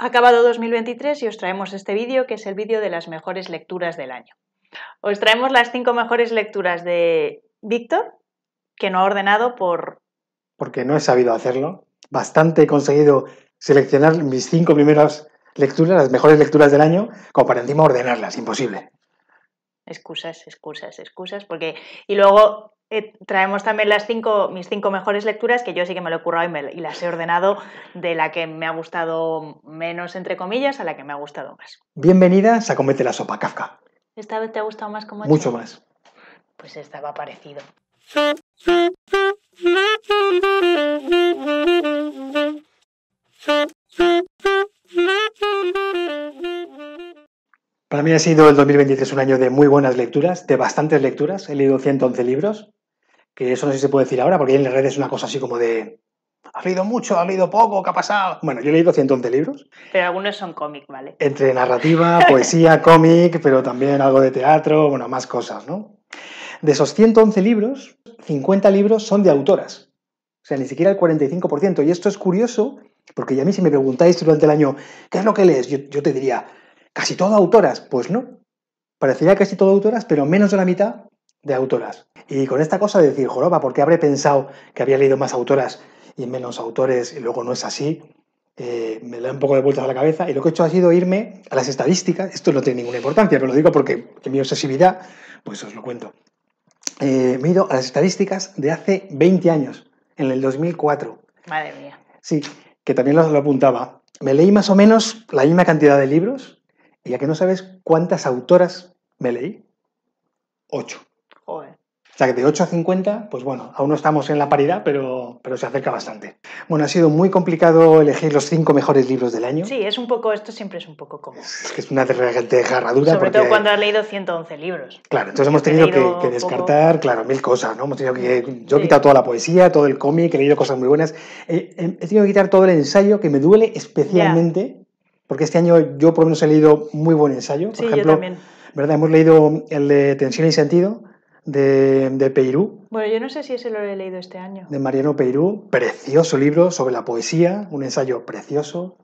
acabado 2023 y os traemos este vídeo que es el vídeo de las mejores lecturas del año. Os traemos las cinco mejores lecturas de Víctor, que no ha ordenado por... Porque no he sabido hacerlo. Bastante he conseguido seleccionar mis cinco primeras lecturas, las mejores lecturas del año, como para encima ordenarlas, imposible. Excusas, excusas, excusas, porque... Y luego eh, traemos también las cinco, mis cinco mejores lecturas, que yo sí que me lo he currado y, las he ordenado de la que me ha gustado menos, entre comillas, a la que me ha gustado más. Bienvenidas a Comete la Sopa, Kafka. ¿Esta vez te ha gustado más como Mucho más. Pues estaba parecido. Para mí ha sido el 2023 un año de muy buenas lecturas, de bastantes lecturas. He leído 111 libros, que eso no sé si se puede decir ahora, porque en las redes es una cosa así como de, has leído mucho, has leído poco, ¿qué ha pasado? Bueno, yo he leído 111 libros. Pero algunos son cómics, ¿vale? Entre narrativa, poesía, cómic, pero también algo de teatro, bueno, más cosas, ¿no? De esos 111 libros, 50 libros son de autoras. O sea, ni siquiera el 45%. Y esto es curioso, porque ya a mí si me preguntáis durante el año, ¿qué es lo que lees? Yo, yo te diría, casi todo autoras. Pues no. Parecería casi todo autoras, pero menos de la mitad de autoras. Y con esta cosa de decir, joroba, porque habré pensado que había leído más autoras y menos autores y luego no es así? Eh, me da un poco de vueltas a la cabeza y lo que he hecho ha sido irme a las estadísticas. Esto no tiene ninguna importancia, pero lo digo porque en mi obsesividad, pues os lo cuento. Eh, me he ido a las estadísticas de hace 20 años, en el 2004. Madre mía. Sí, que también lo, lo apuntaba. Me leí más o menos la misma cantidad de libros y ya que no sabes cuántas autoras me leí. Ocho sea que de 8 a 50, pues bueno, aún no estamos en la paridad, pero, pero se acerca bastante. Bueno, ha sido muy complicado elegir los cinco mejores libros del año. Sí, es un poco, esto siempre es un poco como. Es que es una desgarradura. Sobre todo cuando has leído 111 libros. Claro, entonces hemos tenido que, descartar, claro, mil cosas, ¿no? Hemos tenido que. Yo he quitado toda la poesía, todo el cómic, he leído cosas muy buenas. Eh, eh, he, tenido que quitar todo el ensayo, que me duele especialmente. porque este año yo por lo menos he leído muy buen ensayo. sí, ejemplo, yo ¿verdad? Hemos leído el de Tensión y Sentido, de, de Peirú. Bueno, yo no sé si ese lo he leído este año. De Mariano Peirú, precioso libro sobre la poesía, un ensayo precioso.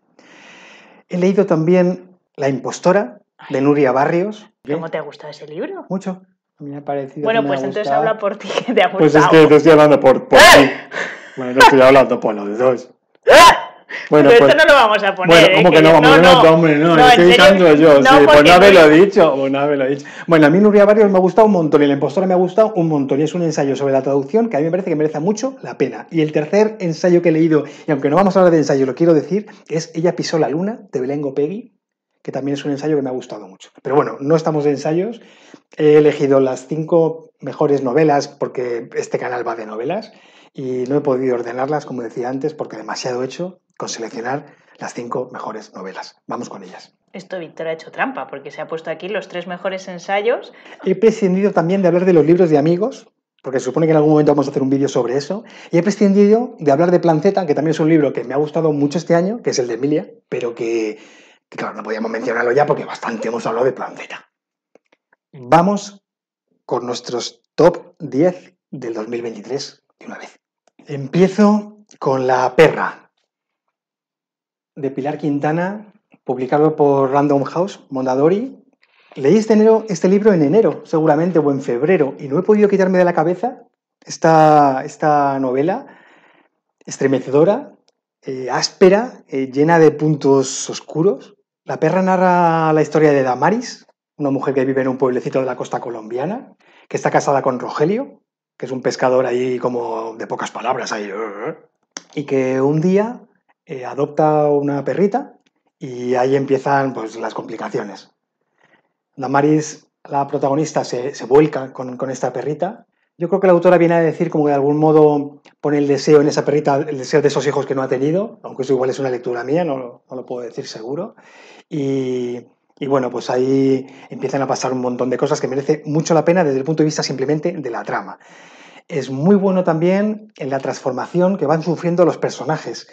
He leído también La impostora, de Nuria Barrios. ¿Cómo te ha gustado ese libro? Mucho. A mí Me ha parecido bueno, pues entonces habla por ti, que te ha gustado. Pues es que te estoy hablando por, por ¡Eh! ti. Bueno, estoy hablando por los dos. ¡Eh! Bueno, pero pues, esto no lo vamos a poner. Bueno, ¿eh? ¿cómo que, no No, hombre, no, estoy diciendo yo. No, pues no haberlo dicho, dicho. Bueno, a mí Nuria Barrios me ha gustado un montón y La impostora me ha gustado un montón. Y es un ensayo sobre la traducción que a mí me parece que merece mucho la pena. Y el tercer ensayo que he leído, y aunque no vamos a hablar de ensayo, lo quiero decir, es Ella pisó la luna, de Belengo peggy que también es un ensayo que me ha gustado mucho. Pero bueno, no estamos de ensayos. He elegido las cinco mejores novelas porque este canal va de novelas y no he podido ordenarlas, como decía antes, porque demasiado hecho con seleccionar las cinco mejores novelas. Vamos con ellas. Esto Víctor ha hecho trampa porque se ha puesto aquí los tres mejores ensayos. He prescindido también de hablar de los libros de amigos, porque se supone que en algún momento vamos a hacer un vídeo sobre eso. Y he prescindido de hablar de Plan que también es un libro que me ha gustado mucho este año, que es el de Emilia, pero que, claro, no podíamos mencionarlo ya porque bastante hemos hablado de Plan Vamos con nuestros top 10 del 2023 de una vez. Empiezo con La perra, de Pilar Quintana, publicado por Random House, Mondadori. Leí este, enero, este libro en enero, seguramente, o en febrero, y no he podido quitarme de la cabeza esta, esta novela estremecedora, eh, áspera, eh, llena de puntos oscuros. La perra narra la historia de Damaris, una mujer que vive en un pueblecito de la costa colombiana, que está casada con Rogelio, que es un pescador ahí como de pocas palabras, ahí, y que un día eh, adopta una perrita y ahí empiezan pues, las complicaciones. Damaris, la protagonista, se, se vuelca con, esta perrita. Yo creo que la autora viene a decir como que de algún modo pone el deseo en esa perrita, el deseo de esos hijos que no ha tenido, aunque eso igual es una lectura mía, no, lo puedo decir seguro. Y, y bueno, pues ahí empiezan a pasar un montón de cosas que merece mucho la pena desde el punto de vista simplemente de la trama. Es muy bueno también en la transformación que van sufriendo los personajes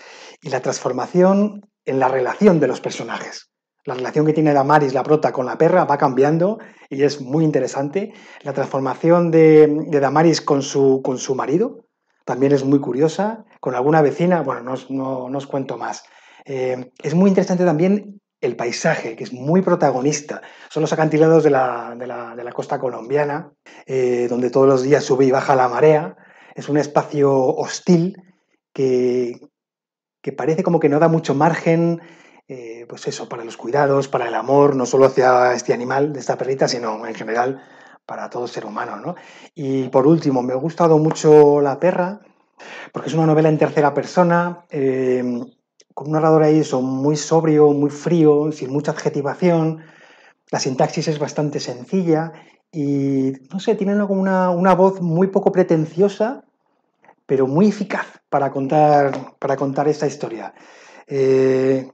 y la transformación en la relación de los personajes. La relación que tiene Damaris, la prota, con la perra va cambiando y es muy interesante. La transformación de, Damaris con su, con su marido también es muy curiosa. Con alguna vecina, bueno, no, no, os cuento más. Eh, es muy interesante también el paisaje, que es muy protagonista. Son los acantilados de la, costa colombiana, eh, donde todos los días sube y baja la marea. Es un espacio hostil que, que parece como que no da mucho margen, eh, pues eso, para los cuidados, para el amor, no solo hacia este animal, de esta perrita, sino en general para todo ser humano, Y por último, me ha gustado mucho La perra, porque es una novela en tercera persona, eh, con un narrador ahí eso, muy sobrio, muy frío, sin mucha adjetivación, la sintaxis es bastante sencilla y, no sé, tiene una, una voz muy poco pretenciosa, pero muy eficaz para contar, para contar esta historia. Eh,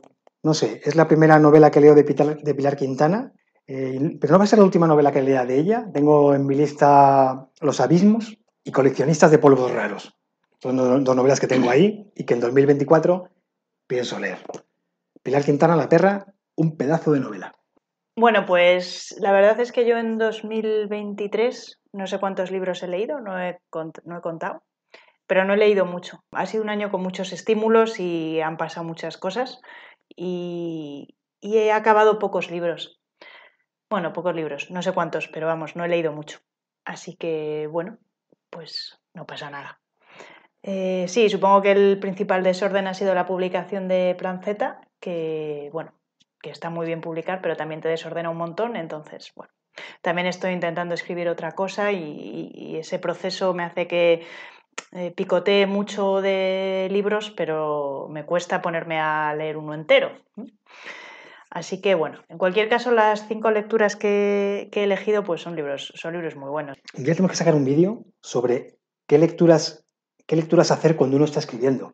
no sé, es la primera novela que leo de Pilar, de Pilar Quintana, eh, pero no va a ser la última novela que lea de ella. Tengo en mi lista Los Abismos y Coleccionistas de Polvos Raros. Son dos, novelas que tengo ahí y que en 2024 pienso leer. Pilar Quintana, La Perra, un pedazo de novela. Bueno, pues la verdad es que yo en 2023 no sé cuántos libros he leído, no he contado, pero no he leído mucho. Ha sido un año con muchos estímulos y han pasado muchas cosas y, he acabado pocos libros. Bueno, pocos libros, no sé cuántos, pero vamos, no he leído mucho. Así que, bueno, pues no pasa nada. Eh, sí, supongo que el principal desorden ha sido la publicación de Plan Z, que, bueno, que está muy bien publicar, pero también te desordena un montón, entonces, bueno. También estoy intentando escribir otra cosa y ese proceso me hace que eh, picoteé mucho de libros, pero me cuesta ponerme a leer uno entero. Así que bueno, en cualquier caso, las cinco lecturas que, he elegido pues son libros, son libros muy buenos. Ya tenemos que sacar un vídeo sobre qué lecturas, qué lecturas hacer cuando uno está escribiendo.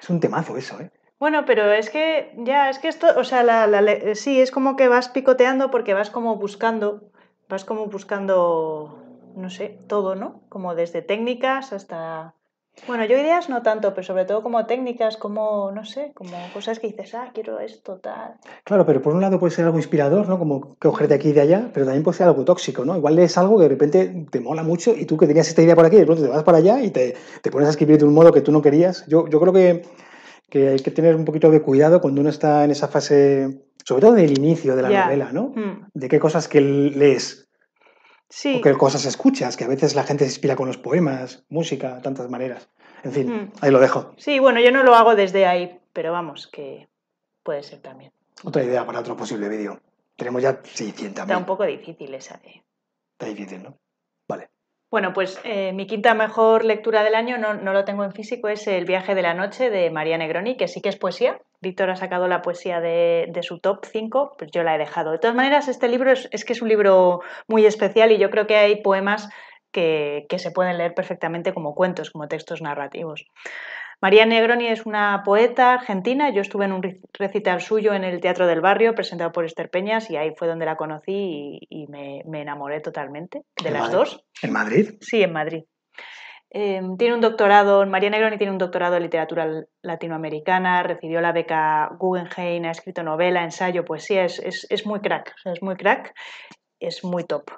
Es un temazo eso, ¿eh? Bueno, pero es que ya, es que esto, o sea, sí, es como que vas picoteando porque vas como buscando, vas como buscando no sé, todo, ¿no? Como desde técnicas hasta... Bueno, yo ideas no tanto, pero sobre todo como técnicas, como, no sé, como cosas que dices, ah, quiero esto, tal. Claro, pero por un lado puede ser algo inspirador, ¿no? Como que cogerte aquí y de allá, pero también puede ser algo tóxico, ¿no? Igual es algo que de repente te mola mucho y tú que tenías esta idea por aquí, de pronto te vas para allá y te, pones a escribir de un modo que tú no querías. Yo, yo creo que, hay que tener un poquito de cuidado cuando uno está en esa fase sobre todo del inicio de la novela, ¿no? Mm. De qué cosas que lees Sí. cosas escuchas, que a veces la gente se inspira con los poemas, música, tantas maneras. En fin, ahí lo dejo. Sí, bueno, yo no lo hago desde ahí, pero vamos, que puede ser también. Otra idea para otro posible vídeo. Tenemos ya 600. Está un poco difícil esa de. Está difícil, ¿no? Vale. Bueno, pues eh, mi quinta mejor lectura del año, no, no, lo tengo en físico, es El viaje de la noche de María Negroni, que sí que es poesía, Víctor ha sacado la poesía de, su top 5, pues yo la he dejado. De todas maneras, este libro es, que es un libro muy especial y yo creo que hay poemas que, se pueden leer perfectamente como cuentos, como textos narrativos. María Negroni es una poeta argentina. Yo estuve en un recital suyo en el Teatro del Barrio, presentado por Esther Peñas, y ahí fue donde la conocí y, me, me, enamoré totalmente de las dos. ¿En Madrid? Sí, en Madrid. Em, tiene un doctorado, María Negroni tiene un doctorado en literatura latinoamericana, recibió la beca Guggenheim, ha escrito novela, ensayo, poesía, es, es, muy crack, es muy crack, es muy top.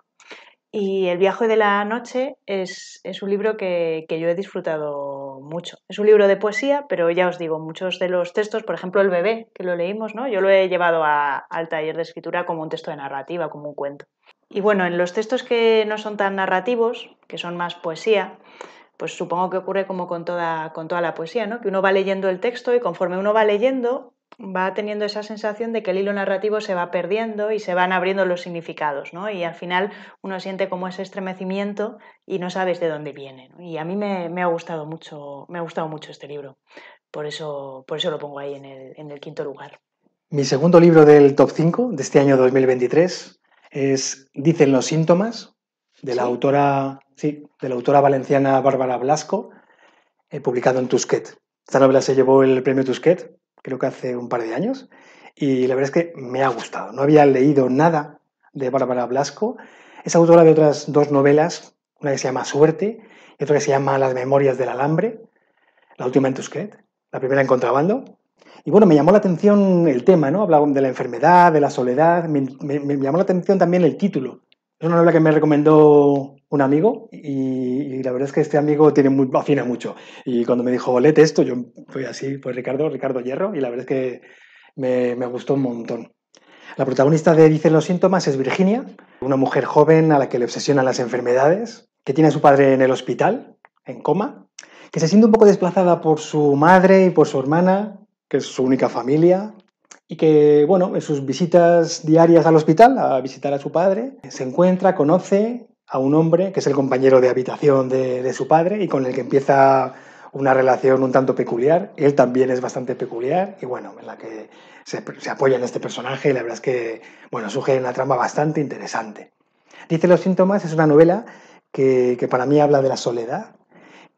Y El viaje de la noche es, es un libro que, yo he disfrutado mucho. Es un libro de poesía, pero ya os digo, muchos de los textos, por ejemplo, El bebé, que lo leímos, yo lo he llevado al taller de escritura como un texto de narrativa, como un cuento. Y bueno, en los textos que no son tan narrativos, que son más poesía, pues supongo que ocurre como con toda, con toda la poesía, ¿no? que uno va leyendo el texto y conforme uno va leyendo va teniendo esa sensación de que el hilo narrativo se va perdiendo y se van abriendo los significados, ¿no? Y al final uno siente como ese estremecimiento y no sabes de dónde viene. Y a mí me, ha gustado mucho, me ha gustado mucho este libro. Por eso, por eso lo pongo ahí en el, en el quinto lugar. Mi segundo libro del top 5 de este año 2023 es Dicen los síntomas, de la autora, sí, de la autora valenciana Bárbara Blasco, eh, publicado en Tusquet. Esta novela se llevó el premio Tusquet, creo que hace un par de años, y la verdad es que me ha gustado. No había leído nada de Bárbara Blasco. Es autora de otras dos novelas, una que se llama Suerte y otra que se llama Las Memorias del Alambre, la última en Tusquet, la primera en contrabando. Y bueno, me llamó la atención el tema, ¿no? Hablaba de la enfermedad, de la soledad, me llamó la atención también el título, es una novela que me recomendó un amigo y, la verdad es que este amigo tiene afina mucho. Y cuando me dijo, lete esto, yo fui así, pues Ricardo, Ricardo Hierro, y la verdad es que me, me gustó un montón. La protagonista de Dicen los síntomas es Virginia, una mujer joven a la que le obsesionan las enfermedades, que tiene a su padre en el hospital, en coma, que se siente un poco desplazada por su madre y por su hermana, que es su única familia, y que, bueno, en sus visitas diarias al hospital, a visitar a su padre, se encuentra, conoce a un hombre que es el compañero de habitación de, su padre y con el que empieza una relación un tanto peculiar. Él también es bastante peculiar y bueno, en la que se, apoya en este personaje y la verdad es que, bueno, sugiere una trama bastante interesante. Dice Los síntomas es una novela que, que para mí habla de la soledad,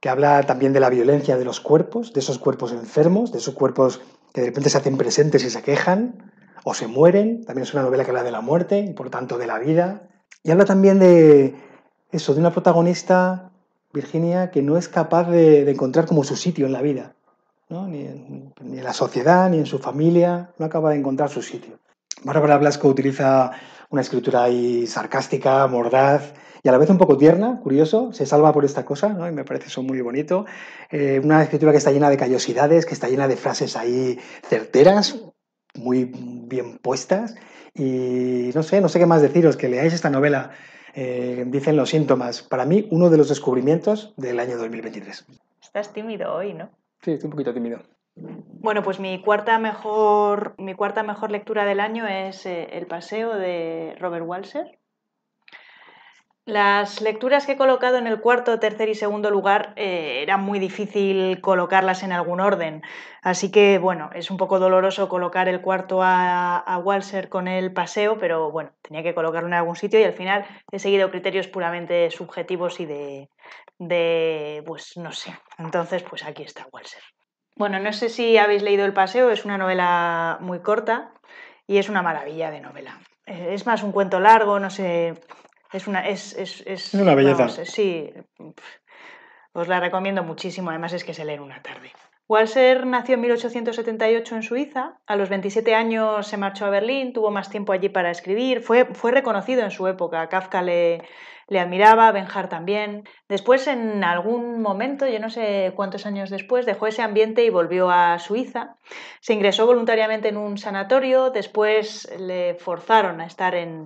que habla también de la violencia de los cuerpos, de esos cuerpos enfermos, de esos cuerpos que de repente se hacen presentes y se quejan, o se mueren, también es una novela que habla de la muerte y por tanto de la vida, y habla también de eso, de una protagonista, Virginia, que no es capaz de, encontrar como su sitio en la vida, ni, en, la sociedad, ni en su familia, no acaba de encontrar su sitio. Bárbara Blasco utiliza una escritura ahí sarcástica, mordaz, y a la vez un poco tierna, curioso, se salva por esta cosa, y me parece eso muy bonito. Eh, una escritura que está llena de callosidades, que está llena de frases ahí certeras, muy bien puestas, y no sé, no sé qué más deciros, que leáis esta novela. Eh, dicen los síntomas. Para mí, uno de los descubrimientos del año 2023. Estás tímido hoy, ¿no? Sí, estoy un poquito tímido. Bueno, pues mi cuarta mejor, mi cuarta mejor lectura del año es eh, El Paseo de Robert Walser. Las lecturas que he colocado en el cuarto, tercer y segundo lugar eh, eran muy difícil colocarlas en algún orden. Así que, bueno, es un poco doloroso colocar el cuarto a, a Walser con el paseo, pero bueno, tenía que colocarlo en algún sitio y al final he seguido criterios puramente subjetivos y de, de pues no sé. Entonces, pues aquí está Walser. Bueno, no sé si habéis leído El paseo, es una novela muy corta y es una maravilla de novela. Es más un cuento largo, no sé, es una, es, es, es belleza. sí, os la recomiendo muchísimo. Además es que se lee en una tarde. Walser nació en 1878 en Suiza, a los 27 años se marchó a Berlín, tuvo más tiempo allí para escribir, fue, fue reconocido en su época, Kafka le, le admiraba, Benjar también. Después, en algún momento, yo no sé cuántos años después, dejó ese ambiente y volvió a Suiza. Se ingresó voluntariamente en un sanatorio, después le forzaron a estar en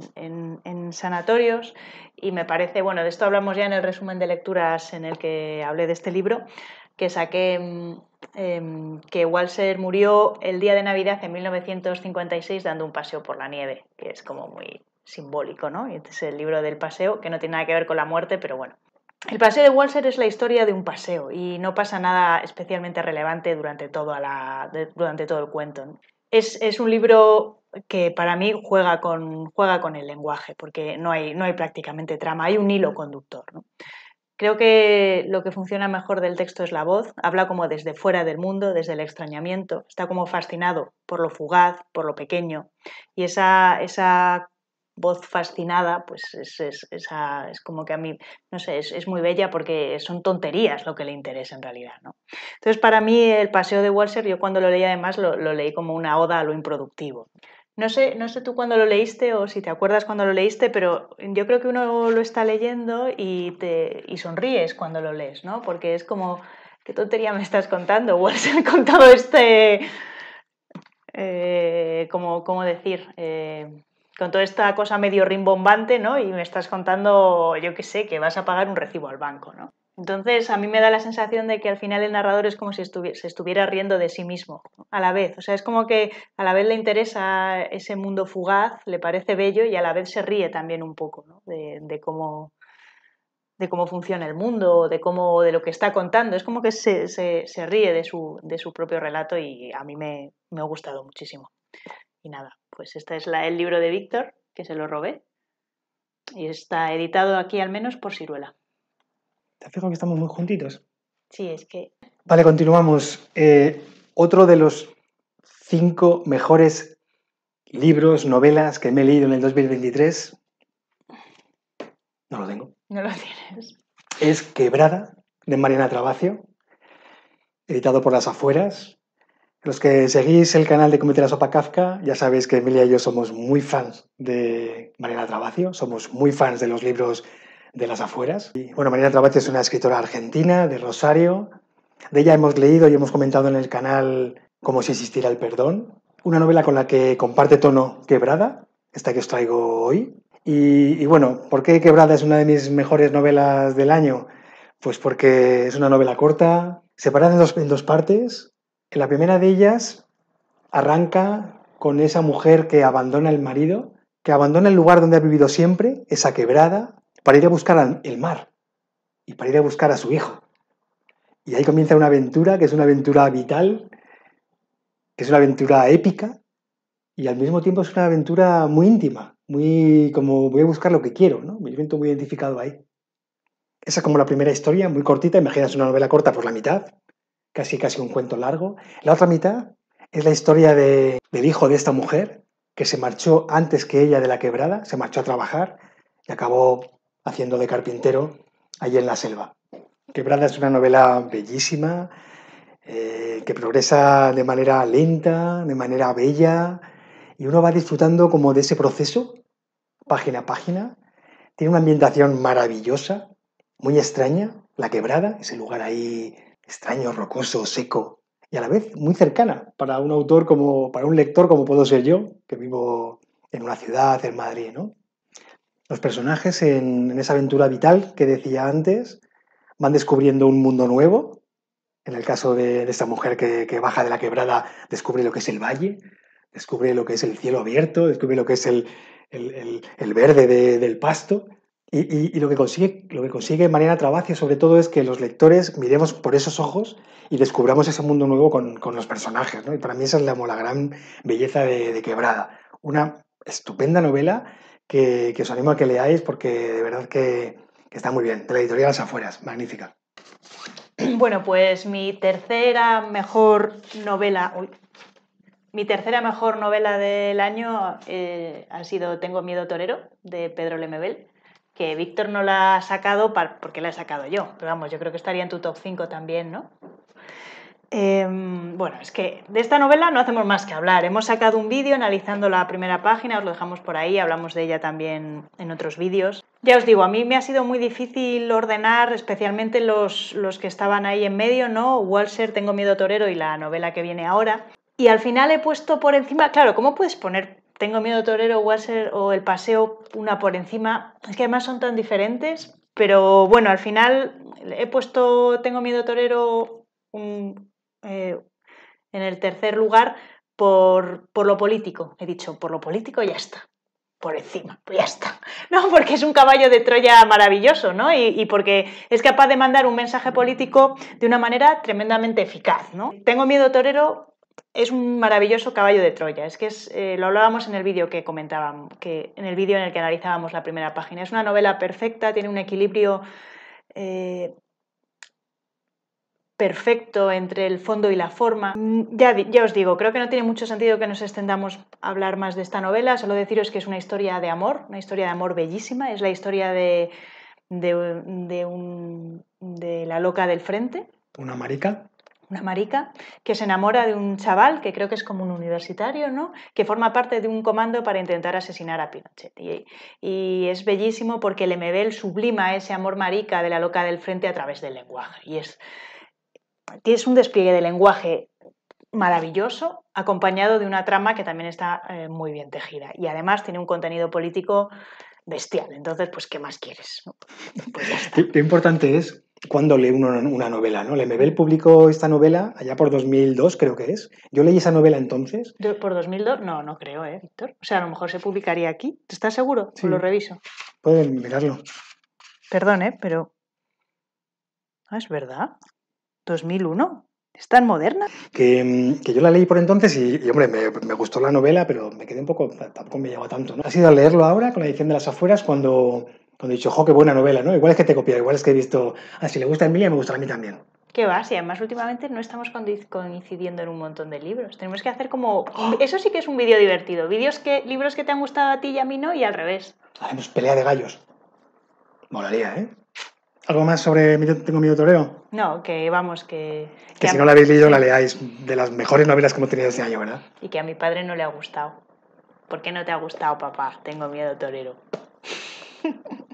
sanatorios y me parece, bueno, de esto hablamos ya en el resumen de lecturas en el que hablé de este libro, que saqué mm, Em, que Walser murió el día de Navidad en 1956 dando un paseo por la nieve, que es como muy simbólico, ¿no? este es el libro del paseo, que no tiene nada que ver con la muerte, pero bueno. El paseo de Walser es la historia de un paseo y no pasa nada especialmente relevante durante todo, el cuento. Es, un libro que para mí juega con, el lenguaje, porque no hay, no hay prácticamente trama, hay un hilo conductor. ¿no? Creo que lo que funciona mejor del texto es la voz, habla como desde fuera del mundo, desde el extrañamiento, está como fascinado por lo fugaz, por lo pequeño, y esa, esa voz fascinada, pues es, esa, es, como que a mí, no sé, es, muy bella porque son tonterías lo que le interesa en realidad, ¿no? Entonces, para mí, el paseo de Walser, yo cuando lo leí además lo leí como una oda a lo improductivo. No sé, no sé tú cuándo lo leíste o si te acuerdas cuando lo leíste, pero yo creo que uno lo está leyendo y, te, y sonríes cuando lo lees, ¿no? Porque es como, ¿qué tontería me estás contando? O has contado este, eh, como, ¿cómo decir? Eh, con toda esta cosa medio rimbombante, ¿no? Y me estás contando, yo qué sé, que vas a pagar un recibo al banco, ¿no? Entonces, a mí me da la sensación de que al final el narrador es como si se estuviera riendo de sí mismo a la vez. O sea, es como que a la vez le interesa ese mundo fugaz, le parece bello y a la vez se ríe también un poco de, cómo, de cómo funciona el mundo, de, cómo, de lo que está contando. Es como que se, ríe de su, de su propio relato y a mí me, me ha gustado muchísimo. Y nada, pues este es la, el libro de Víctor, que se lo robé. Y está editado aquí al menos por Ciruela. ¿Te has que estamos muy juntitos? Sí, es que. Vale, continuamos. Eh, otro de los cinco mejores libros, novelas que me he leído en el 2023. No lo tengo. No lo tienes. Es Quebrada, de Mariana Trabacio, editado por Las Afueras. Los que seguís el canal de Comité La Sopa Kafka, ya sabéis que Emilia y yo somos muy fans de Mariana Trabacio, somos muy fans de los libros de las afueras. Y, bueno, Mariana Trabate es una escritora argentina de Rosario. De ella hemos leído y hemos comentado en el canal Como si existiera el perdón, una novela con la que comparte tono Quebrada, esta que os traigo hoy. Y, bueno, ¿por qué Quebrada es una de mis mejores novelas del año? Pues porque es una novela corta, separada en dos, partes. En la primera de ellas arranca con esa mujer que abandona el marido, que abandona el lugar donde ha vivido siempre, esa quebrada, para ir a buscar el mar y para ir a buscar a su hijo. Y ahí comienza una aventura que es una aventura vital, que es una aventura épica y al mismo tiempo es una aventura muy íntima, muy como voy a buscar lo que quiero, ¿no? Me siento muy identificado ahí. Esa es como la primera historia, muy cortita, imaginas una novela corta por la mitad, casi casi un cuento largo. La otra mitad es la historia del hijo de esta mujer que se marchó antes que ella de la quebrada, se marchó a trabajar y acabó haciendo de carpintero ahí en la selva. Quebrada es una novela bellísima, eh, que progresa de manera lenta, de manera bella, y uno va disfrutando como de ese proceso, página a página. Tiene una ambientación maravillosa, muy extraña, la quebrada, ese lugar ahí extraño, rocoso, seco, y a la vez muy cercana para un autor como, para un lector como puedo ser yo, que vivo en una ciudad, en Madrid, ¿no? Los personajes en, esa aventura vital que decía antes van descubriendo un mundo nuevo. En el caso de, esta mujer que, baja de la quebrada, descubre lo que es el valle, descubre lo que es el cielo abierto, descubre lo que es el, verde del pasto. Y, lo, que consigue, lo que consigue Mariana Trabacia sobre todo es que los lectores miremos por esos ojos y descubramos ese mundo nuevo con, los personajes. Y para mí esa es la, la gran belleza de Quebrada. Una estupenda novela que, os animo a que leáis porque de verdad que, está muy bien. De la editorial Las Afueras, magnífica. Bueno, pues mi tercera mejor novela, uy, mi tercera mejor novela del año eh, ha sido Tengo miedo torero de Pedro Lemebel, que Víctor no la ha sacado porque la he sacado yo, pero vamos, yo creo que estaría en tu top 5 también, ¿no? Em, bueno, es que de esta novela no hacemos más que hablar. Hemos sacado un vídeo analizando la primera página, os lo dejamos por ahí, hablamos de ella también en otros vídeos. Ya os digo, a mí me ha sido muy difícil ordenar, especialmente los, los que estaban ahí en medio, ¿no? Walser, Tengo miedo torero y la novela que viene ahora. Y al final he puesto por encima, claro, ¿cómo puedes poner Tengo miedo torero, Walser o El paseo una por encima? Es que además son tan diferentes, pero bueno, al final he puesto Tengo miedo torero un eh, en el tercer lugar por, lo político. He dicho, por lo político ya está por encima, ya está. No, porque es un caballo de Troya maravilloso, ¿no? Y, porque es capaz de mandar un mensaje político de una manera tremendamente eficaz, ¿no? Tengo miedo torero es un maravilloso caballo de Troya. Es que eh, lo hablábamos en el vídeo que comentábamos, que en el vídeo en el que analizábamos la primera página. Es una novela perfecta, tiene un equilibrio eh, perfecto entre el fondo y la forma. Mm, ya, ya, os digo, creo que no tiene mucho sentido que nos extendamos a hablar más de esta novela, solo deciros que es una historia de amor, una historia de amor bellísima, es la historia de, de, un, de la loca del frente. Una marica. Una marica que se enamora de un chaval que creo que es como un universitario, ¿no? Que forma parte de un comando para intentar asesinar a Pinochet. Y, y es bellísimo porque el MBL sublima ese amor marica de la loca del frente a través del lenguaje. Y es tienes un despliegue de lenguaje maravilloso, acompañado de una trama que también está eh, muy bien tejida. Y además tiene un contenido político bestial. Entonces, pues, ¿qué más quieres? Lo pues importante es cuando lee una novela, ¿no? Le el publicó esta novela allá por 2002, creo que es. Yo leí esa novela entonces. ¿Por 2002? No, no creo, ¿eh, Víctor? O sea, a lo mejor se publicaría aquí. ¿Estás seguro? Pues lo reviso. Pueden mirarlo. Perdón, ¿eh? Pero... ¿ah, es verdad. 2001. Es tan moderna. Mm, que, yo la leí por entonces y, hombre, me, gustó la novela, pero me quedé un poco, tampoco me llegó tanto. ¿no? Ha sido leerlo ahora, con la edición de las afueras, cuando, cuando he dicho, jo, qué buena novela, ¿no? Igual es que te copia, igual es que he visto, ah, si le gusta a Emilia, me gusta a mí también. Qué va, si además últimamente no estamos coincidiendo en un montón de libros. Tenemos que hacer como... ¡Ah! Eso sí que es un vídeo divertido. Vídeos que, libros que te han gustado a ti y a mí no, y al revés. Hacemos pelea de gallos. Molaría, ¿eh? ¿Algo más sobre Tengo Miedo Torero? No, que vamos, que... Que, si no la habéis leído, la leáis. De las mejores novelas que hemos tenido este año, ¿verdad? Y que a mi padre no le ha gustado. ¿Por qué no te ha gustado, papá? Tengo Miedo Torero.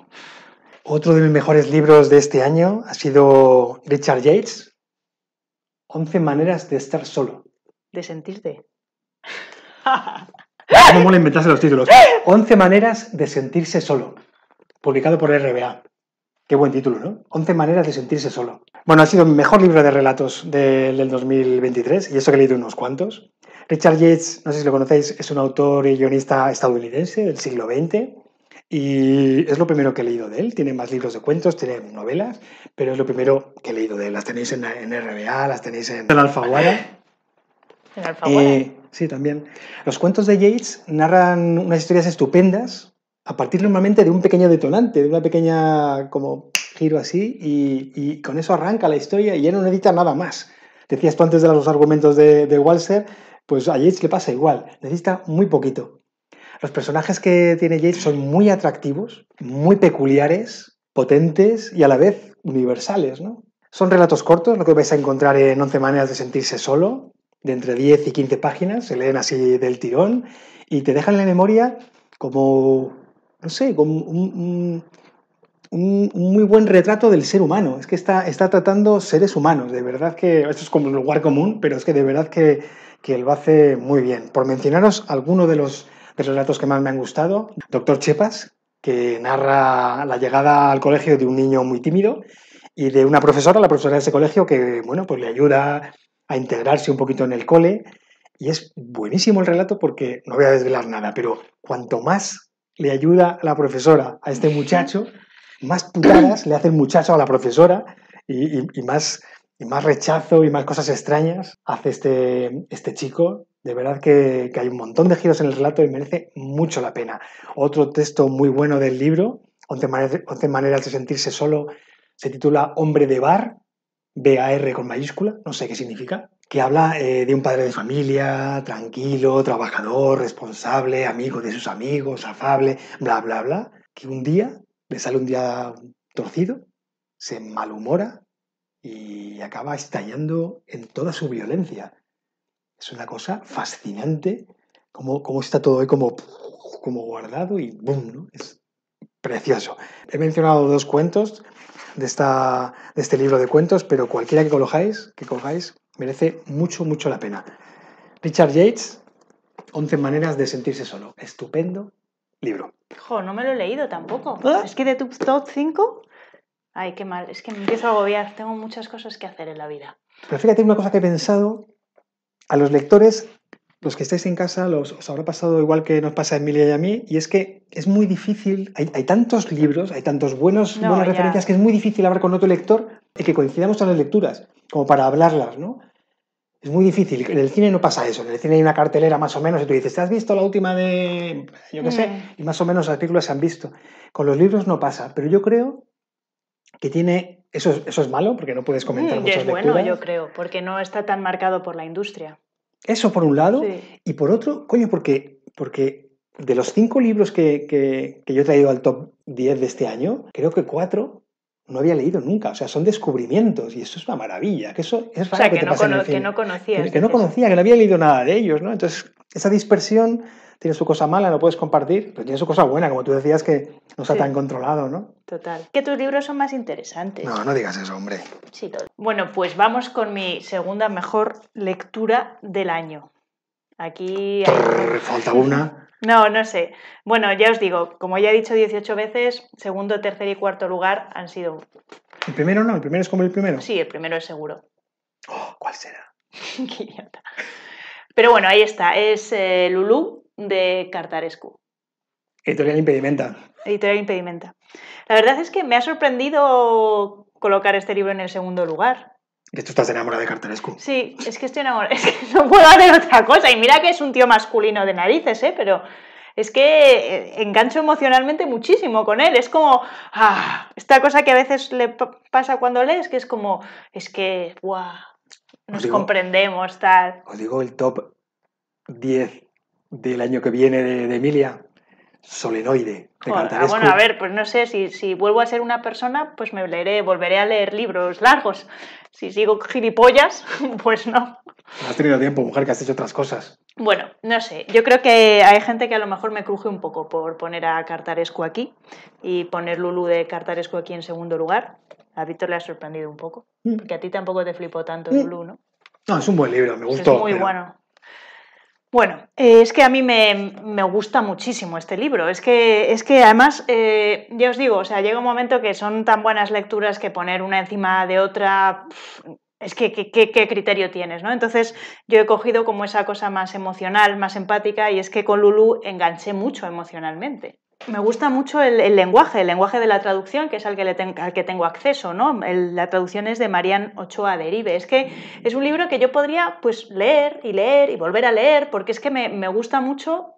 Otro de mis mejores libros de este año ha sido Richard Yates, Once maneras de estar solo. De sentirte. ¿Cómo le inventaste los títulos? Once maneras de sentirse solo, publicado por RBA. Qué buen título, ¿no? 11 maneras de sentirse solo. Bueno, ha sido mi mejor libro de relatos del 2023, y eso que he leído unos cuantos. Richard Yates, no sé si lo conocéis, es un autor y guionista estadounidense del siglo XX, y es lo primero que he leído de él. Tiene más libros de cuentos, tiene novelas, pero es lo primero que he leído de él. Las tenéis en, RBA, las tenéis en, en Alfaguara. ¿Eh? En Alfaguara. Eh, sí, también. Los cuentos de Yates narran unas historias estupendas a partir normalmente de un pequeño detonante, de una pequeña como giro así, y, con eso arranca la historia y ya no necesita nada más. Decías tú antes de los argumentos de, Walser, pues a Yates le pasa igual, necesita muy poquito. Los personajes que tiene Yates son muy atractivos, muy peculiares, potentes y a la vez universales, ¿no? Son relatos cortos, lo que vais a encontrar en 11 maneras de sentirse solo, de entre 10 y 15 páginas, se leen así del tirón y te dejan en la memoria como no sé, un, muy buen retrato del ser humano. Es que está, está tratando seres humanos, de verdad que, esto es como un lugar común, pero es que de verdad que, lo hace muy bien. Por mencionaros alguno de los, relatos que más me han gustado, Doctor Chepas, que narra la llegada al colegio de un niño muy tímido y de una profesora, la profesora de ese colegio, que bueno, pues le ayuda a integrarse un poquito en el cole. Y es buenísimo el relato porque no voy a desvelar nada, pero cuanto más le ayuda la profesora a este muchacho, más putadas le hace el muchacho a la profesora y, más, y más rechazo y más cosas extrañas hace este, este chico. De verdad que, hay un montón de giros en el relato y merece mucho la pena. Otro texto muy bueno del libro, 11 maneras, 11 maneras de sentirse solo, se titula Hombre de Bar, B-A-R con mayúscula, no sé qué significa, que habla eh, de un padre de familia, tranquilo, trabajador, responsable, amigo de sus amigos, afable, bla, bla, bla, que un día le sale un día torcido, se malhumora y acaba estallando en toda su violencia. Es una cosa fascinante cómo, cómo está todo ahí como, como guardado y ¡boom! Es precioso. He mencionado dos cuentos de, esta, de este libro de cuentos, pero cualquiera que cojáis, que cojáis Merece mucho, mucho la pena. Richard Yates, 11 maneras de sentirse solo. Estupendo libro. no me lo he leído tampoco. ¿Ah? Es que de tu top 5, ay, qué mal, es que me empiezo a agobiar, tengo muchas cosas que hacer en la vida. Pero fíjate una cosa que he pensado, a los lectores, los que estáis en casa, os habrá pasado igual que nos pasa a Emilia y a mí, y es que es muy difícil, hay, tantos libros, hay tantos buenos, buenas referencias, que es muy difícil hablar con otro lector y que coincidamos en las lecturas como para hablarlas, ¿no? Es muy difícil. En el cine no pasa eso. En el cine hay una cartelera más o menos y tú dices, ¿te has visto la última de.? Yo qué sé. Mm. Y más o menos las películas se han visto. Con los libros no pasa. Pero yo creo que tiene. Eso, eso es malo porque no puedes comentar mm, es bueno, yo creo, porque no está tan marcado por la industria. Eso por un lado. Y por otro, coño, porque, porque de los cinco libros que, que yo he traído al top 10 de este año, creo que cuatro no había leído nunca. O sea, son descubrimientos y eso es una maravilla. Que eso es o sea, que, no que no Que, no conocía, que no había leído nada de ellos, ¿no? Entonces, esa dispersión tiene su cosa mala, no puedes compartir, pero tiene su cosa buena, como tú decías, que no está tan controlado, ¿no? Total. Que tus libros son más interesantes. No, no digas eso, hombre. Sí, todo. Bueno, pues vamos con mi segunda mejor lectura del año. Aquí falta una. No, no sé. Bueno, ya os digo, como ya he dicho 18 veces, segundo, tercer y cuarto lugar han sido. ¿El primero no? ¿El primero es como el primero? Sí, el primero es seguro. Oh, ¿Cuál será? Qué Pero bueno, ahí está. Es eh, Lulú de Cartarescu. Editorial Impedimenta. Editorial Impedimenta. La verdad es que me ha sorprendido colocar este libro en el segundo lugar. Que tú estás enamorada de Cartarescu. Sí, es que estoy enamorada. Es que no puedo hacer otra cosa. Y mira que es un tío masculino de narices, ¿eh? Pero es que eh, engancho emocionalmente muchísimo con él. Es como ah, esta cosa que a veces le pasa cuando lees, que es como, es que, ¡buah! Nos comprendemos, tal. Os digo el top 10 del año que viene de, Emilia. Solenoide. De ah, bueno, a ver, pues no sé, si, si, vuelvo a ser una persona, pues me leeré, volveré a leer libros largos si sigo gilipollas, pues no. No has tenido tiempo, mujer, que has hecho otras cosas. Bueno, no sé. Yo creo que hay gente que a lo mejor me cruje un poco por poner a Cartarescu aquí y poner Lulu de Cartarescu aquí en segundo lugar. A Víctor le ha sorprendido un poco. Mm. Porque a ti tampoco te flipó tanto mm. Lulu, ¿no? No, es un buen libro, me pues gustó. Es muy bueno. Bueno, eh, es que a mí me, gusta muchísimo este libro. Es que, es que además, eh, ya os digo, o sea, llega un momento que son tan buenas lecturas que poner una encima de otra. es que qué, criterio tienes, ¿no? Entonces yo he cogido como esa cosa más emocional, más empática, y es que con Lulu enganché mucho emocionalmente. Me gusta mucho el, lenguaje, el lenguaje de la traducción, que es al que, le al que tengo acceso, ¿no? la traducción es de Marian Ochoa Derive. Es que es un libro que yo podría pues, leer y leer y volver a leer, porque es que me, me gusta mucho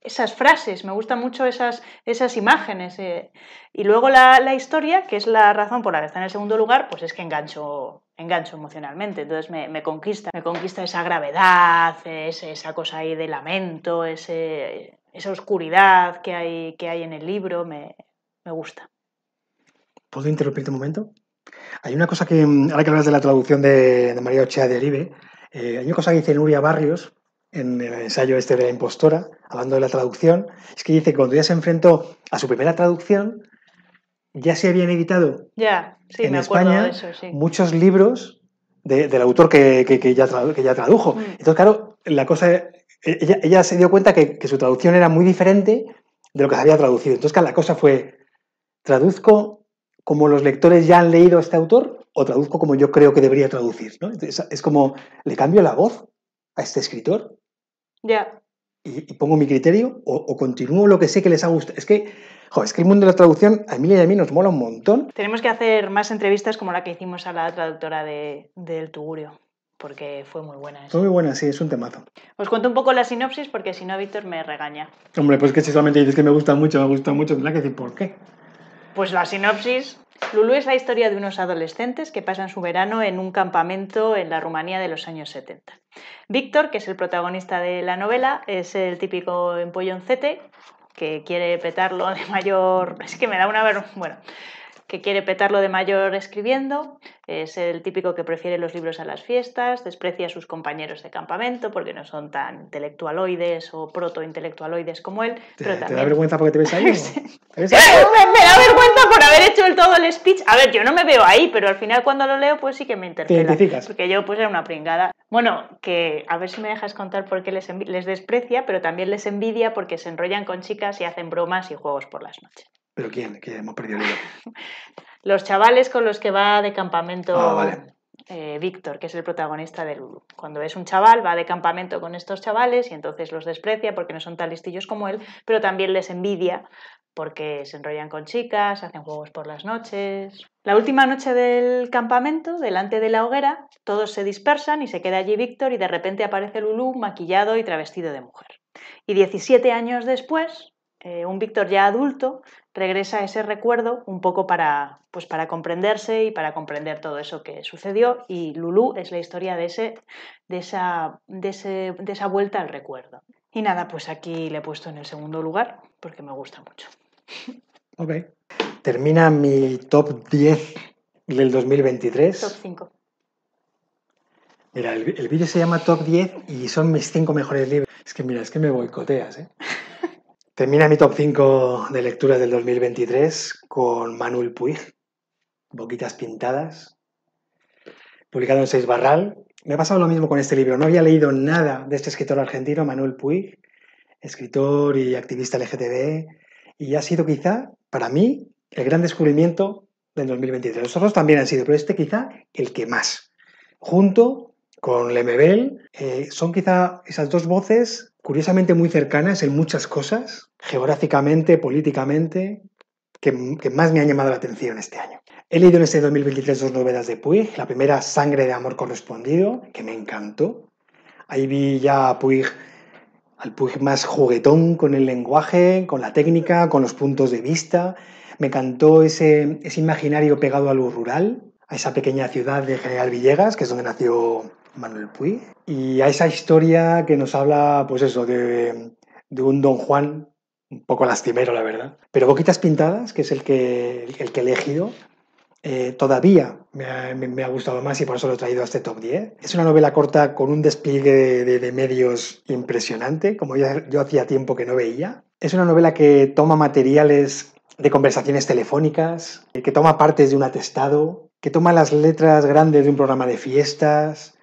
esas frases, me gustan mucho esas, esas imágenes. Eh. Y luego la, historia, que es la razón por la que está en el segundo lugar, pues es que engancho, engancho emocionalmente. Entonces me, conquista, me conquista esa gravedad, esa cosa ahí de lamento, ese esa oscuridad que hay, que hay en el libro me, gusta. ¿Puedo interrumpirte un momento? Hay una cosa que, mm, ahora que hablas de la traducción de, María Ochea de Oribe, eh, hay una cosa que dice Nuria Barrios en el ensayo este de la impostora, hablando de la traducción, es que dice que cuando ya se enfrentó a su primera traducción, ya se habían editado en España muchos libros del autor que, que, ya, que ya tradujo. Mm. Entonces, claro, la cosa es ella, se dio cuenta que, su traducción era muy diferente de lo que se había traducido. Entonces, la cosa fue, ¿traduzco como los lectores ya han leído a este autor o traduzco como yo creo que debería traducir? es como, ¿le cambio la voz a este escritor? Ya. Y, pongo mi criterio o, continúo lo que sé que les ha gustado. Es que, es que el mundo de la traducción a mí y a mí nos mola un montón. Tenemos que hacer más entrevistas como la que hicimos a la traductora de, del Tugurio porque fue muy buena. Esa. Muy buena, sí, es un temazo. Os cuento un poco la sinopsis porque si no Víctor me regaña. Hombre, pues que si solamente dices que me gusta mucho, me gusta mucho, tendrá que decir por qué. Pues la sinopsis Lulu es la historia de unos adolescentes que pasan su verano en un campamento en la Rumanía de los años 70. Víctor, que es el protagonista de la novela, es el típico empolloncete que quiere petarlo de mayor... Es que me da una vergüenza... Bueno, que quiere petarlo de mayor escribiendo, es el típico que prefiere los libros a las fiestas, desprecia a sus compañeros de campamento porque no son tan intelectualoides o proto-intelectualoides como él. Pero también... ¿Te, da vergüenza porque te ves ahí? me, da vergüenza por haber hecho el todo el speech. A ver, yo no me veo ahí, pero al final cuando lo leo pues sí que me interpela. Porque yo pues era una pringada. Bueno, que a ver si me dejas contar por qué les desprecia, pero también les envidia porque se enrollan con chicas y hacen bromas y juegos por las noches. ¿Pero quién? Que hemos perdido el los chavales con los que va de campamento ah, eh, Víctor, que es el protagonista de Lulu. Cuando es un chaval, va de campamento con estos chavales y entonces los desprecia porque no son tan listillos como él, pero también les envidia porque se enrollan con chicas, hacen juegos por las noches. La última noche del campamento, delante de la hoguera, todos se dispersan y se queda allí Víctor y de repente aparece Lulú maquillado y travestido de mujer. Y 17 años después, eh, un Víctor ya adulto regresa a ese recuerdo un poco para, pues para comprenderse y para comprender todo eso que sucedió y Lulu es la historia de, ese, de, esa, de, esa vuelta al recuerdo. Y nada, pues aquí le he puesto en el segundo lugar porque me gusta mucho. Ok. Termina mi top 10 del 2023. Top 5. Mira, el, el vídeo se llama Top 10 y son mis 5 mejores libros. Es que mira, es que me boicoteas, ¿eh? Termina mi top 5 de lecturas del 2023 con Manuel Puig, Boquitas Pintadas, publicado en Seis Barral. Me ha pasado lo mismo con este libro. No había leído nada de este escritor argentino, Manuel Puig, escritor y activista LGTB, y ha sido quizá, para mí, el gran descubrimiento del 2023. Los otros también han sido, pero este quizá el que más. Junto con Lemebel, eh, son quizá esas dos voces curiosamente muy cercanas en muchas cosas, geográficamente, políticamente, que, más me han llamado la atención este año. He leído en ese 2023 dos novelas de Puig. La primera, Sangre de Amor Correspondido, que me encantó. Ahí vi ya a Puig, al Puig más juguetón con el lenguaje, con la técnica, con los puntos de vista. Me encantó ese, ese imaginario pegado a lo rural, a esa pequeña ciudad de General Villegas, que es donde nació Manuel Puy, y a esa historia que nos habla, pues eso, de, un Don Juan un poco lastimero, la verdad. Pero Boquitas Pintadas, que es el que, el que he elegido, eh, todavía me ha, gustado más y por eso lo he traído a este top 10. Es una novela corta con un despliegue de, medios impresionante, como yo hacía tiempo que no veía. Es una novela que toma materiales de conversaciones telefónicas, que toma partes de un atestado, que toma las letras grandes de un programa de fiestas,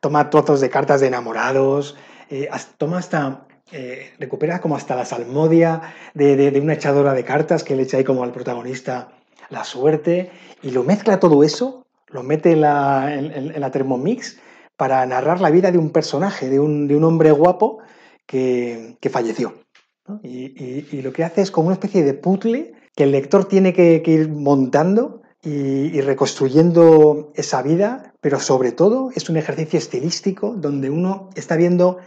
toma trozos de cartas de enamorados, eh, toma hasta eh, recupera como hasta la salmodia de, una echadora de cartas que le echa ahí como al protagonista la suerte y lo mezcla todo eso, lo mete en, la Thermomix para narrar la vida de un personaje, de un, hombre guapo que, falleció. Y, lo que hace es como una especie de puzzle que el lector tiene que ir montando y, reconstruyendo esa vida, pero sobre todo es un ejercicio estilístico donde uno está viendo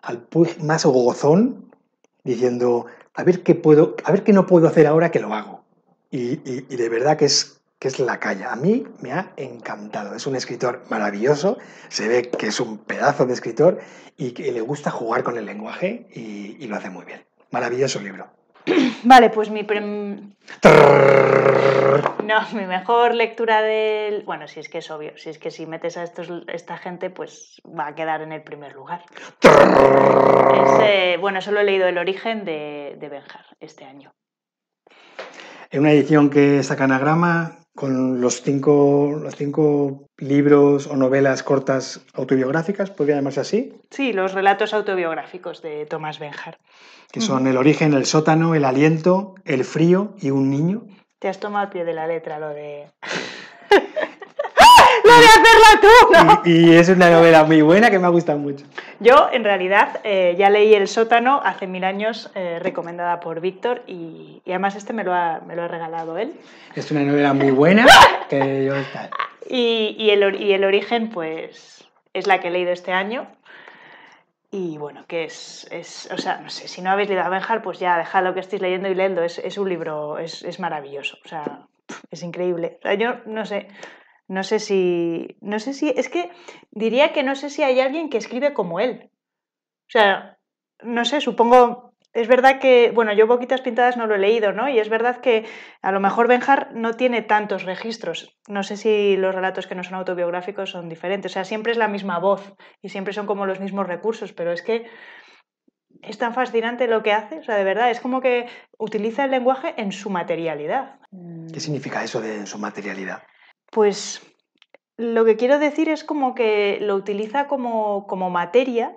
al más gozón diciendo, a ver qué puedo, a ver qué no puedo hacer ahora que lo hago. Y, de verdad que es, que es la calle. A mí me ha encantado. Es un escritor maravilloso, se ve que es un pedazo de escritor y que le gusta jugar con el lenguaje y lo hace muy bien. Maravilloso libro. Vale, pues mi... No, mi mejor lectura del... Bueno, si es que es obvio, si es que si metes a estos, esta gente, pues va a quedar en el primer lugar. bueno, solo he leído El origen de, de Benjar este año. En una edición que es grama con los cinco, los cinco libros o novelas cortas autobiográficas, podría llamarse así. Sí, los relatos autobiográficos de Tomás Benjar. Que son El origen, El sótano, El aliento, El frío y Un niño. Te has tomado al pie de la letra lo de de Y, es una novela muy buena que me ha gustado mucho. Yo, en realidad, eh, ya leí El sótano hace mil años, eh, recomendada por Víctor, y, además este me lo, ha, me lo ha regalado él. Es una novela muy buena Y, y, el, y el origen, pues, es la que he leído este año. Y bueno, que es, o sea, no sé, si no habéis leído a Benjar, pues ya dejad lo que estéis leyendo y leyendo Es, un libro, es, maravilloso, o sea, es increíble. yo no sé, no sé si, no sé si, es que diría que no sé si hay alguien que escribe como él. O sea, no sé, supongo, es verdad que, bueno, yo Boquitas Pintadas no lo he leído, ¿no? Y es verdad que a lo mejor Benjar no tiene tantos registros. No sé si los relatos que no son autobiográficos son diferentes. O sea, siempre es la misma voz y siempre son como los mismos recursos, pero es que es tan fascinante lo que hace, o sea, de verdad, es como que utiliza el lenguaje en su materialidad. ¿Qué significa eso de en su materialidad? Pues lo que quiero decir es como que lo utiliza como, materia,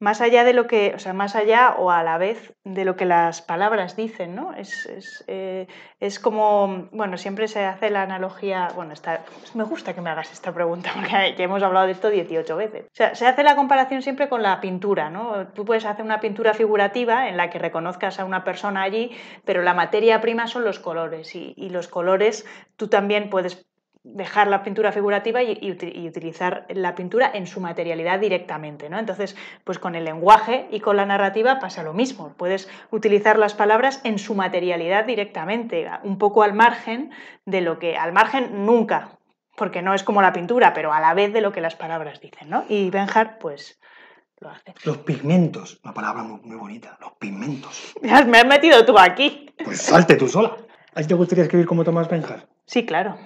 más allá de lo que, o sea, más allá o a la vez de lo que las palabras dicen, ¿no? Es, es, eh, como, bueno, siempre se hace la analogía, bueno, está, me gusta que me hagas esta pregunta porque ya hemos hablado de esto 18 veces. se hace la comparación siempre con la pintura, ¿no? Tú puedes hacer una pintura figurativa en la que reconozcas a una persona allí, pero la materia prima son los colores y los colores tú también puedes dejar la pintura figurativa y, utilizar la pintura en su materialidad directamente. ¿no? Entonces, pues con el lenguaje y con la narrativa pasa lo mismo. Puedes utilizar las palabras en su materialidad directamente, un poco al margen de lo que, al margen nunca, porque no es como la pintura, pero a la vez de lo que las palabras dicen. ¿no? Y Benjar pues... Lo hace. Los pigmentos, una palabra muy, bonita, los pigmentos. Me has metido tú aquí. Pues salte tú sola. ¿A ti te gustaría escribir como Tomás Benjar Sí, claro.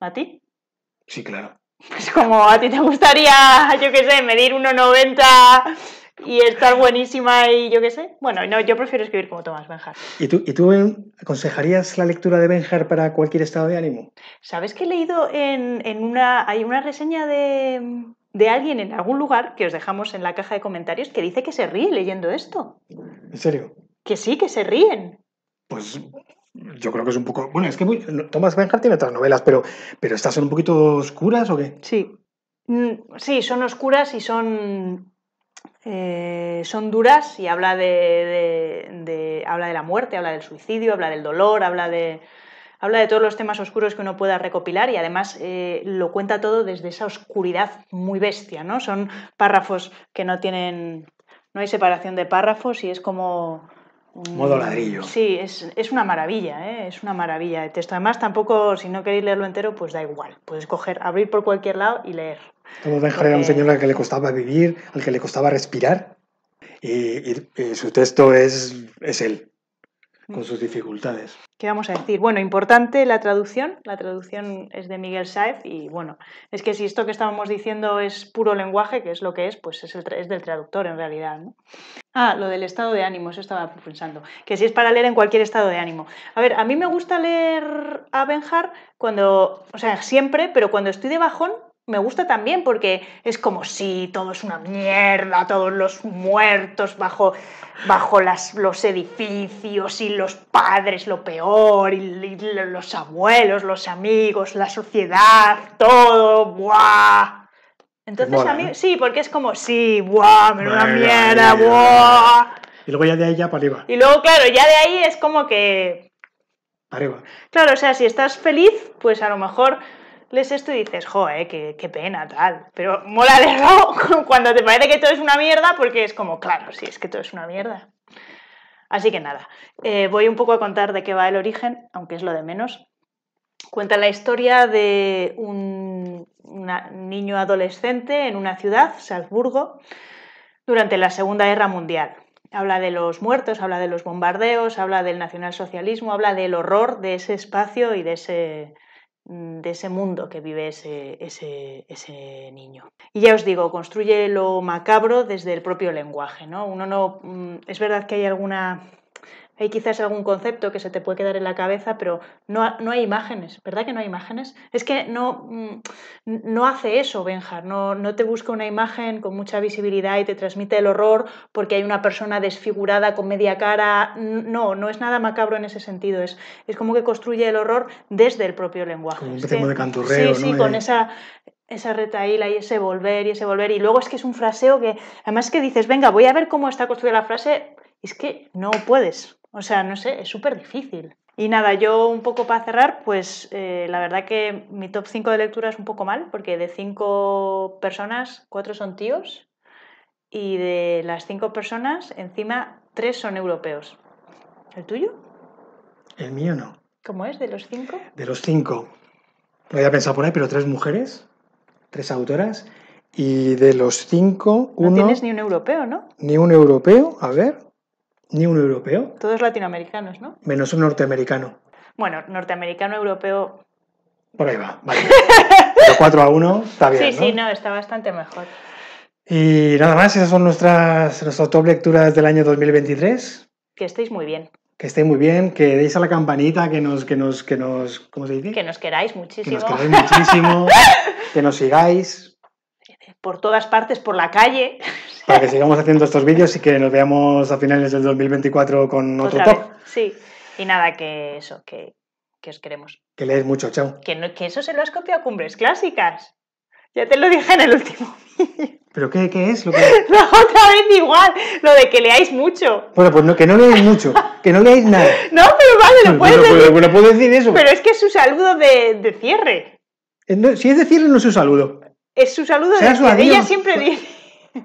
¿A ti? Sí, claro. Pues como a ti te gustaría, yo qué sé, medir 1,90 y estar buenísima y yo qué sé. Bueno, no, yo prefiero escribir como Tomás Benjar. ¿Y tú, eh, aconsejarías la lectura de Benjar para cualquier estado de ánimo? ¿Sabes que he leído en, una... hay una reseña de, de alguien en algún lugar que os dejamos en la caja de comentarios que dice que se ríe leyendo esto? ¿En serio? Que sí, que se ríen. Pues yo creo que es un poco. Bueno, es que muy... Thomas Bernhardt tiene otras novelas, pero, pero estas son un poquito oscuras o qué? Sí. Mm, sí, son oscuras y son. Eh, son duras y habla de, habla de la muerte, habla del suicidio, habla del dolor, habla de, habla de todos los temas oscuros que uno pueda recopilar y además eh, lo cuenta todo desde esa oscuridad muy bestia, ¿no? Son párrafos que no tienen, no hay separación de párrafos y es como Mm, Modo ladrillo. Sí, es, una maravilla, ¿eh? es una maravilla de texto. Además, tampoco, si no queréis leerlo entero, pues da igual. Puedes coger, abrir por cualquier lado y leer. Todo dejaré a un señor al que le costaba vivir, al que le costaba respirar. Y, su texto es, es él con sus dificultades. ¿Qué vamos a decir? Bueno, importante la traducción. La traducción es de Miguel Saez y bueno, es que si esto que estábamos diciendo es puro lenguaje, que es lo que es, pues es, el es del traductor en realidad. ¿no? Ah, lo del estado de ánimo, eso estaba pensando. Que si es para leer en cualquier estado de ánimo. A ver, a mí me gusta leer a Benjar cuando, o sea, siempre, pero cuando estoy de bajón, me gusta también porque es como si todo es una mierda, todos los muertos bajo, bajo los edificios y los padres lo peor, y, los abuelos, los amigos, la sociedad, todo, ¡buah! Entonces a mí sí, porque es como si ¡buah! Me una mierda, ¡buah! Y luego ya de ahí ya para arriba. Y luego, claro, ya de ahí es como que... Arriba. Claro, o sea, si estás feliz, pues a lo mejor lees esto y dices, jo, eh, qué, pena, tal. Pero mola de rojo cuando te parece que todo es una mierda, porque es como, claro, sí, es que todo es una mierda. Así que nada, eh, voy un poco a contar de qué va el origen, aunque es lo de menos. Cuenta la historia de un niño adolescente en una ciudad, Salzburgo, durante la Segunda Guerra Mundial. Habla de los muertos, habla de los bombardeos, habla del nacionalsocialismo, habla del horror de ese espacio y de ese, Mm, de ese mundo que vive ese, ese, ese, niño. Y ya os digo, construye lo macabro desde el propio lenguaje, ¿no? Uno no... Mm, es verdad que hay alguna hay quizás algún concepto que se te puede quedar en la cabeza, pero no, no hay imágenes, ¿verdad que no hay imágenes? Es que no, mm, no hace eso, Benjar, no, no te busca una imagen con mucha visibilidad y te transmite el horror porque hay una persona desfigurada con media cara. No, no es nada macabro en ese sentido, es, es como que construye el horror desde el propio lenguaje. Como un de canturreo. Sí, sí, con esa, esa retaíla y ese volver y ese volver. Y luego es que es un fraseo que, además que dices, venga, voy a ver cómo está construida la frase, es que no puedes. O sea, no sé, es súper difícil. Y nada, yo un poco para cerrar, pues eh, la verdad que mi top 5 de lectura es un poco mal, porque de 5 personas, 4 son tíos, y de las 5 personas, encima 3 son europeos. ¿El tuyo? El mío no. ¿Cómo es? ¿De los 5? De los 5. Lo había pensado por ahí, pero 3 mujeres, 3 autoras, y de los 5, uno... No tienes ni un europeo, ¿no? Ni un europeo, a ver ni un europeo. Todos latinoamericanos, ¿no? Menos un norteamericano. Bueno, norteamericano, europeo. Por ahí va, vale. 4 a 1 está bien. Sí, sí, no, está bastante mejor. Y nada más, esas son nuestras, nuestras top lecturas del año 2023. Que estéis muy bien. Que estéis muy bien, que deis a la campanita, que nos, que nos, que nos, ¿cómo se dice? Que nos queráis muchísimo. Que nos queráis muchísimo, que nos sigáis, por todas partes, por la calle. Para que sigamos haciendo estos vídeos y que nos veamos a finales del 2024 con otro top. Sí, y nada, que eso, que, os queremos. Que leáis mucho, chao. Que, eso se lo has copiado a Cumbres Clásicas. Ya te lo dije en el último ¿Pero qué, es? Lo que... La otra vez igual, lo de que leáis mucho. Bueno, pues no, que no leáis mucho, que no leáis nada. no, pero vale, lo no, puedes decir. Bueno, puedo decir eso. Pero es que es un saludo de, cierre. Eh, si es de cierre, no es un saludo. Es su saludo de Ella siempre dice.